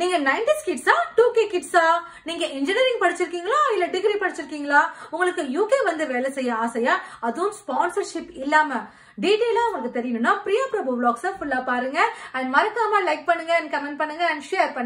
நீங்க நைன்டிஸ் கிட்ஸா two K கிட்ஸா நீங்க இன்ஜினியரிங் படிச்சிருக்கீங்களா இல்ல டிகிரி படிச்சிருக்கீங்களா உங்களுக்கு யூகே வந்து வேலை செய்ய ஆசையா அதுவும் ஸ்பான்சர்ஷிப் இல்லாம டீடைலா உங்களுக்கு தெரியணும்னா பிரியா பிரபு பிளாக்ஸ் ஃபுல்லா பாருங்க அண்ட் மறக்காம லைக் பண்ணுங்க அண்ட் கமெண்ட் பண்ணுங்க அண்ட் ஷேர் பண்ணுங்க